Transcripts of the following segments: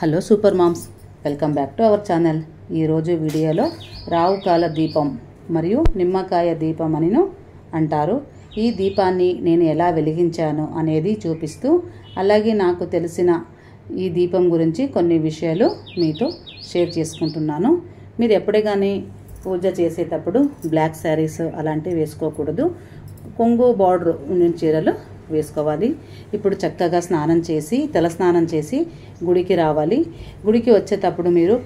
hello super moms welcome back to our channel ఈరోజు వీడియోలో రావుకాల దీపం మరియు నిమ్మకాయ దీపం అనిను అంటారు ఈ దీపాన్ని నేను ఎలా వెలిగించాను అనేది చూపిస్తూ అలాగే నాకు తెలిసిన ఈ దీపం గురించి కొన్ని విషయాలు మీతో షేర్ చేసుకుంటున్నాను మీరు ఎప్పుడే కానీ పూజ చేసేటప్పుడు బ్లాక్ శారీస్ అలాంటివి వేసుకోకూడదు కొంగు బార్డర్ ఉన్న చీరలు వేసుకోవాలి ఇప్పుడు చక్కగా స్నానం చేసి తల స్నానం చేసి గుడికి రావాలి గుడికి వచ్చేటప్పుడు మీరు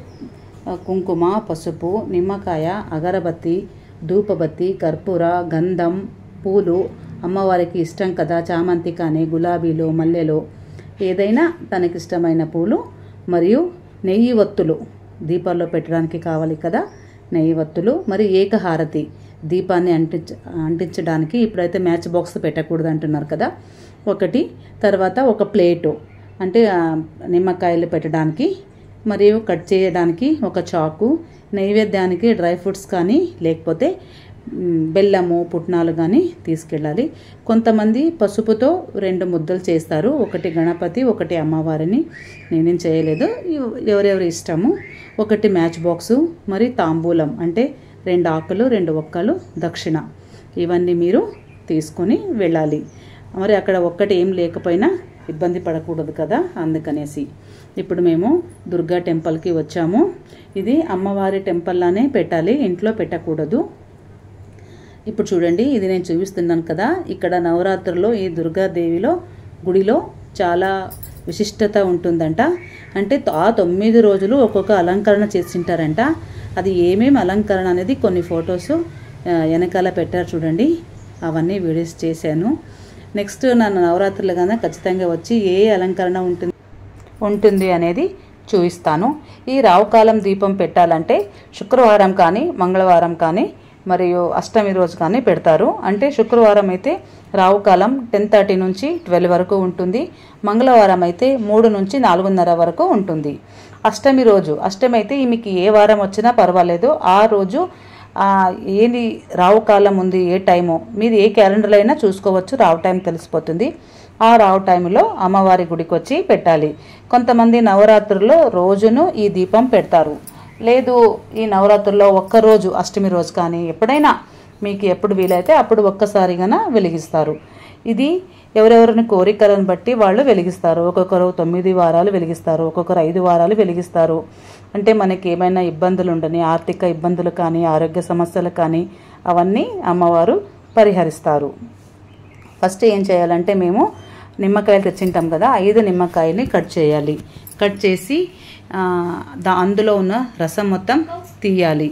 కుంకుమ పసుపు నిమ్మకాయ అగరబత్తి ధూపబత్తి కర్పూర గంధం పూలు అమ్మవారికి ఇష్టం కదా చామంతి కానీ గులాబీలు మల్లెలు ఏదైనా తనకిష్టమైన పూలు మరియు నెయ్యి ఒత్తులు దీపాల్లో పెట్టడానికి కావాలి కదా నెయ్యి ఒత్తులు మరి ఏకహారతి దీపాన్ని అంటించ అంటించడానికి ఇప్పుడైతే మ్యాచ్ బాక్స్ పెట్టకూడదు అంటున్నారు కదా ఒకటి తర్వాత ఒక ప్లేటు అంటే నిమ్మకాయలు పెట్టడానికి మరియు కట్ చేయడానికి ఒక చాకు నైవేద్యానికి డ్రై ఫ్రూట్స్ కానీ లేకపోతే బెల్లము పుట్నాలు కానీ తీసుకెళ్ళాలి కొంతమంది పసుపుతో రెండు ముద్దలు చేస్తారు ఒకటి గణపతి ఒకటి అమ్మవారిని నేనేం చేయలేదు ఎవరెవరి ఇష్టము ఒకటి మ్యాచ్ బాక్సు మరి తాంబూలం అంటే రెండు ఆకులు రెండు ఒక్కలు దక్షిణ ఇవన్నీ మీరు తీసుకొని వెళ్ళాలి మరి అక్కడ ఒక్కటి ఏం లేకపోయినా ఇబ్బంది పడకూడదు కదా అందుకనేసి ఇప్పుడు మేము దుర్గా టెంపుల్కి వచ్చాము ఇది అమ్మవారి టెంపుల్లానే పెట్టాలి ఇంట్లో పెట్టకూడదు ఇప్పుడు చూడండి ఇది నేను చూపిస్తున్నాను కదా ఇక్కడ నవరాత్రులు ఈ దుర్గాదేవిలో గుడిలో చాలా విశిష్టత ఉంటుందంట అంటే ఆ తొమ్మిది రోజులు ఒక్కొక్క అలంకరణ చేసింటారంట అది ఏమేమి అలంకరణ అనేది కొన్ని ఫొటోస్ వెనకాల పెట్టారు చూడండి అవన్నీ వీడియోస్ చేశాను నెక్స్ట్ నన్ను నవరాత్రులు కన్నా ఖచ్చితంగా వచ్చి ఏ అలంకరణ ఉంటుంది ఉంటుంది అనేది చూపిస్తాను ఈ రావుకాలం దీపం పెట్టాలంటే శుక్రవారం కానీ మంగళవారం కానీ మరియు అష్టమి రోజు కానీ పెడతారు అంటే శుక్రవారం అయితే రావుకాలం టెన్ థర్టీ నుంచి ట్వెల్వ్ వరకు ఉంటుంది మంగళవారం అయితే మూడు నుంచి నాలుగున్నర వరకు ఉంటుంది అష్టమి రోజు అష్టమి అయితే మీకు ఏ వారం వచ్చినా పర్వాలేదు ఆ రోజు ఏది రావు కాలం ఉంది ఏ టైము మీది ఏ క్యాలెండర్లో అయినా చూసుకోవచ్చు రావు టైం తెలిసిపోతుంది ఆ రావు టైంలో అమ్మవారి గుడికి వచ్చి పెట్టాలి కొంతమంది నవరాత్రుల్లో రోజును ఈ దీపం పెడతారు లేదు ఈ నవరాత్రుల్లో ఒక్కరోజు అష్టమి రోజు కానీ ఎప్పుడైనా మీకు ఎప్పుడు వీలైతే అప్పుడు ఒక్కసారిగా వెలిగిస్తారు ఇది ఎవరెవరిని కోరికలను బట్టి వాళ్ళు వెలిగిస్తారు ఒక్కొక్కరు తొమ్మిది వారాలు వెలిగిస్తారు ఒక్కొక్కరు ఐదు వారాలు వెలిగిస్తారు అంటే మనకి ఏమైనా ఇబ్బందులు ఉండని ఆర్థిక ఇబ్బందులు కానీ ఆరోగ్య సమస్యలు కానీ అవన్నీ అమ్మవారు పరిహరిస్తారు ఫస్ట్ ఏం చేయాలంటే మేము నిమ్మకాయలు తెచ్చింటాం కదా ఐదు నిమ్మకాయని కట్ చేయాలి కట్ చేసి దా అందులో ఉన్న రసం మొత్తం తీయాలి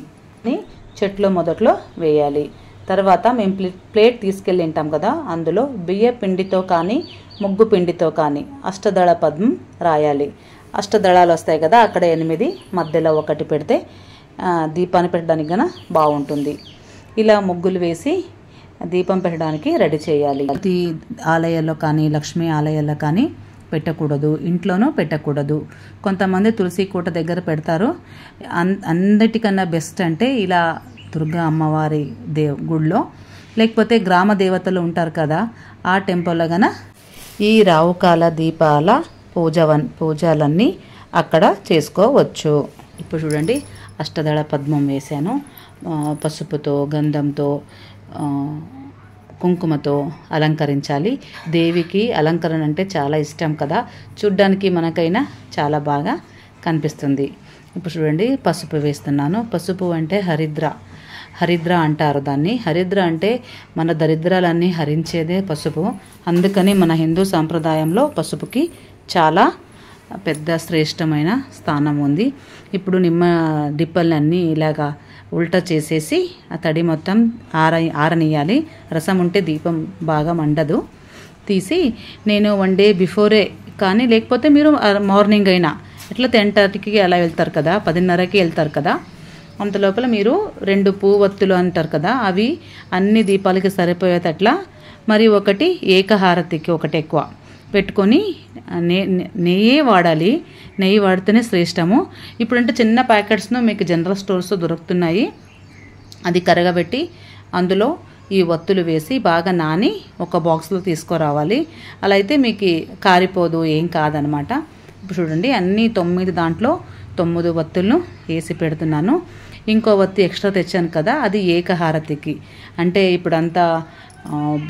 చెట్లో మొదట్లో వేయాలి తర్వాత మేము ప్లేట్ తీసుకెళ్ళి ఉంటాం కదా అందులో బియ్య పిండితో కానీ ముగ్గు పిండితో కానీ అష్టదళ పద్మం రాయాలి అష్టదళాలు వస్తాయి కదా అక్కడ ఎనిమిది మధ్యలో ఒకటి పెడితే దీపాన్ని పెట్టడానికి కన బాగుంటుంది ఇలా ముగ్గులు వేసి దీపం పెట్టడానికి రెడీ చేయాలి ప్రతి ఆలయాల్లో కానీ లక్ష్మీ ఆలయాల్లో కానీ పెట్టకూడదు ఇంట్లోనూ పెట్టకూడదు కొంతమంది తులసి కోట దగ్గర పెడతారు అందటికన్నా బెస్ట్ అంటే ఇలా దుర్గా అమ్మవారి దేవ్ గుడిలో లేకపోతే గ్రామ దేవతలు ఉంటారు కదా ఆ టెంపుల్లో గన ఈ రావుకాల దీపాల పూజ పూజలన్నీ అక్కడ చేసుకోవచ్చు ఇప్పుడు చూడండి అష్టదళ పద్మం వేశాను పసుపుతో గంధంతో కుంకుమతో అలంకరించాలి దేవికి అలంకరణ అంటే చాలా ఇష్టం కదా చూడ్డానికి మనకైనా చాలా బాగా కనిపిస్తుంది ఇప్పుడు చూడండి పసుపు వేస్తున్నాను పసుపు అంటే హరిద్ర హరిద్ర అంటారు దాన్ని హరిద్ర అంటే మన దరిద్రాలన్నీ హరించేదే పసుపు అందుకని మన హిందూ సాంప్రదాయంలో పసుపుకి చాలా పెద్ద శ్రేష్టమైన స్థానం ఉంది ఇప్పుడు నిమ్మ డిప్పల్ని అన్నీ ఇలాగా ఉల్టా చేసేసి ఆ తడి మొత్తం ఆర ఆరనీయాలి రసం ఉంటే దీపం బాగా మండదు తీసి నేను వన్ డే బిఫోరే కానీ లేకపోతే మీరు మార్నింగ్ అయినా ఇట్లా టెన్ థర్టీకి అలా వెళ్తారు కదా పదిన్నరకి వెళ్తారు కదా అంత లోపల మీరు రెండు పూవత్తులు అంటారు కదా అవి అన్ని దీపాలకి సరిపోయేటట్లా మరి ఒకటి ఏకహారతికి ఒకటి ఎక్కువ పెట్టుకొని నెయ్యి వాడాలి నెయ్యి వాడితేనే శ్రేష్టము ఇప్పుడంటే చిన్న ప్యాకెట్స్ను మీకు జనరల్ స్టోర్స్ దొరుకుతున్నాయి అది కరగబెట్టి అందులో ఈ ఒత్తులు వేసి బాగా నాని ఒక బాక్స్లో తీసుకురావాలి అలా అయితే మీకు కారిపోదు ఏం కాదనమాట ఇప్పుడు చూడండి అన్ని తొమ్మిది దాంట్లో తొమ్మిది ఒత్తులను వేసి పెడుతున్నాను ఇంకో వత్తి ఎక్స్ట్రా తెచ్చాను కదా అది ఏకహారతికి అంటే ఇప్పుడంతా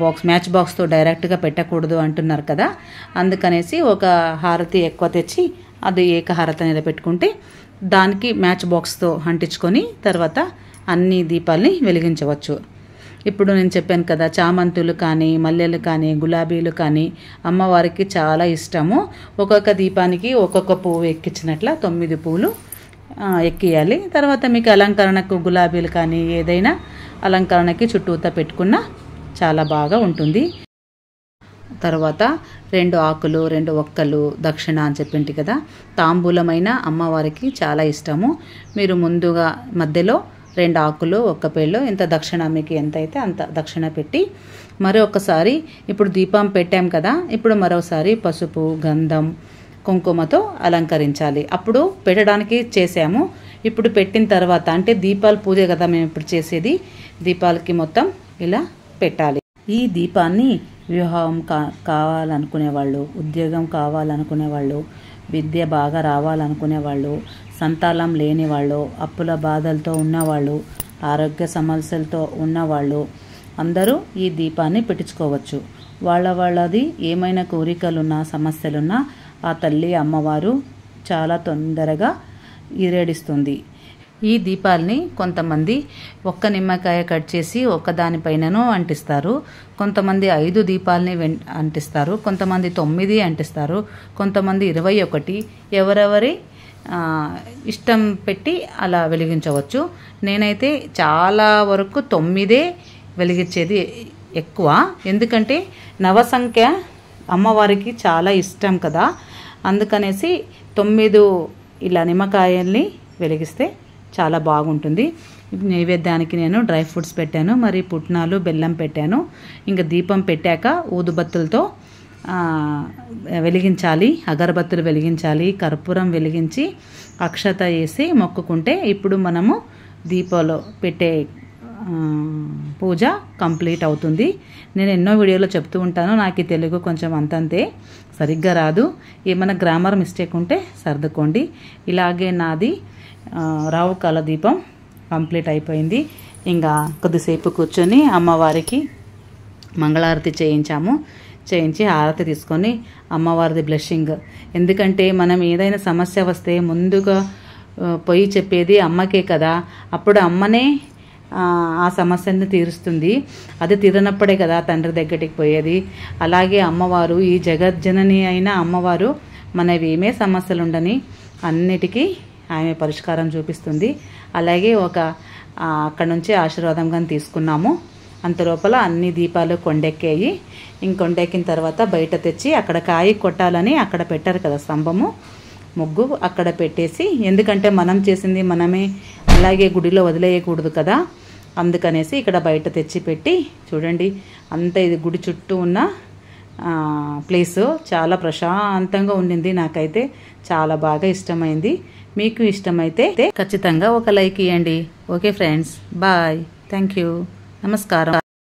బాక్స్ మ్యాచ్ బాక్స్తో డైరెక్ట్గా పెట్టకూడదు అంటున్నారు కదా అందుకనేసి ఒక హారతి ఎక్కువ తెచ్చి అది ఏకహారత నిలబెట్టుకుంటే దానికి మ్యాచ్ బాక్స్తో అంటించుకొని తర్వాత అన్ని దీపాలని వెలిగించవచ్చు ఇప్పుడు నేను చెప్పాను కదా చామంతులు కానీ మల్లెలు కానీ గులాబీలు కానీ అమ్మవారికి చాలా ఇష్టము ఒక్కొక్క దీపానికి ఒక్కొక్క పువ్వు ఎక్కించినట్ల తొమ్మిది పువ్వులు ఎక్కియాలి తర్వాత మీకు అలంకరణకు గులాబీలు కానీ ఏదైనా అలంకరణకి చుట్టూత పెట్టుకున్న చాలా బాగా ఉంటుంది తర్వాత రెండు ఆకులు రెండు ఒక్కలు దక్షిణ అని చెప్పింటి కదా తాంబూలమైన అమ్మవారికి చాలా ఇష్టము మీరు ముందుగా మధ్యలో రెండు ఆకులు ఒక్క పేళ్ళు ఇంత దక్షిణ మీకు ఎంత అయితే అంత దక్షిణ పెట్టి మరొకసారి ఇప్పుడు దీపం పెట్టాం కదా ఇప్పుడు మరోసారి పసుపు గంధం కుంకుమతో అలంకరించాలి అప్పుడు పెట్టడానికి చేసాము ఇప్పుడు పెట్టిన తర్వాత అంటే దీపాల పూజ కదా మేము ఇప్పుడు చేసేది దీపాలకి మొత్తం ఇలా పెట్టాలి ఈ దీపాన్ని వివాహం కా కావాలనుకునే వాళ్ళు ఉద్యోగం కావాలనుకునే వాళ్ళు విద్య బాగా రావాలనుకునే వాళ్ళు సంతానం లేని వాళ్ళు అప్పుల బాధలతో ఉన్నవాళ్ళు ఆరోగ్య సమస్యలతో ఉన్నవాళ్ళు అందరూ ఈ దీపాన్ని పెట్టించుకోవచ్చు వాళ్ళ వాళ్ళది ఏమైనా కోరికలున్నా సమస్యలున్నా ఆ తల్లి అమ్మవారు చాలా తొందరగా ఈరేడిస్తుంది ఈ దీపాలని కొంతమంది ఒక్క నిమ్మకాయ కట్ చేసి ఒక్కదానిపైనను అంటిస్తారు కొంతమంది ఐదు దీపాలని వెం అంటిస్తారు కొంతమంది తొమ్మిది అంటిస్తారు కొంతమంది ఇరవై ఒకటి ఎవరెవరి ఇష్టం పెట్టి అలా వెలిగించవచ్చు నేనైతే చాలా వరకు తొమ్మిదే వెలిగించేది ఎక్కువ ఎందుకంటే నవసంఖ్య అమ్మవారికి చాలా ఇష్టం కదా అందుకనేసి తొమ్మిది ఇలా నిమ్మకాయల్ని వెలిగిస్తే చాలా బాగుంటుంది నైవేద్యానికి నేను డ్రై ఫ్రూట్స్ పెట్టాను మరి పుట్నాలు బెల్లం పెట్టాను ఇంకా దీపం పెట్టాక ఊదుబత్తులతో వెలిగించాలి అగరబత్తులు వెలిగించాలి కర్పూరం వెలిగించి అక్షత వేసి మొక్కుకుంటే ఇప్పుడు మనము దీపాలు పెట్టే పూజ కంప్లీట్ అవుతుంది నేను ఎన్నో వీడియోలో చెప్తూ ఉంటాను నాకు తెలుగు కొంచెం అంతంతే సరిగ్గా రాదు ఏమైనా గ్రామర్ మిస్టేక్ ఉంటే సర్దుకోండి ఇలాగే నాది రావు కాల దీపం కంప్లీట్ అయిపోయింది ఇంకా కొద్దిసేపు కూర్చొని అమ్మవారికి మంగళారతి చేయించాము చేయించి హారతి తీసుకొని అమ్మవారిది బ్లెస్సింగ్ ఎందుకంటే మనం ఏదైనా సమస్య వస్తే ముందుగా పోయి చెప్పేది అమ్మకే కదా అప్పుడు అమ్మనే ఆ సమస్యను తీరుస్తుంది అది తీరనప్పుడే కదా తండ్రి దగ్గరికి పోయేది అలాగే అమ్మవారు ఈ జగజ్జనని అయిన అమ్మవారు మనవి సమస్యలు సమస్యలుండని అన్నిటికీ ఆమె పరిష్కారం చూపిస్తుంది అలాగే ఒక అక్కడ నుంచి ఆశీర్వాదం కానీ తీసుకున్నాము అంత లోపల అన్ని దీపాలు కొండెక్కాయి ఇంకొండెక్కిన తర్వాత బయట తెచ్చి అక్కడ కాయి కొట్టాలని అక్కడ పెట్టారు కదా స్తంభము ముగ్గు అక్కడ పెట్టేసి ఎందుకంటే మనం చేసింది మనమే అలాగే గుడిలో వదిలేయకూడదు కదా అందుకనేసి ఇక్కడ బయట తెచ్చిపెట్టి చూడండి అంత ఇది గుడి చుట్టూ ఉన్న ప్లేసు చాలా ప్రశాంతంగా ఉండింది నాకైతే చాలా బాగా ఇష్టమైంది మీకు ఇష్టమైతే ఖచ్చితంగా ఒక లైక్ ఇవ్వండి okay friends bye thank you నమస్కారం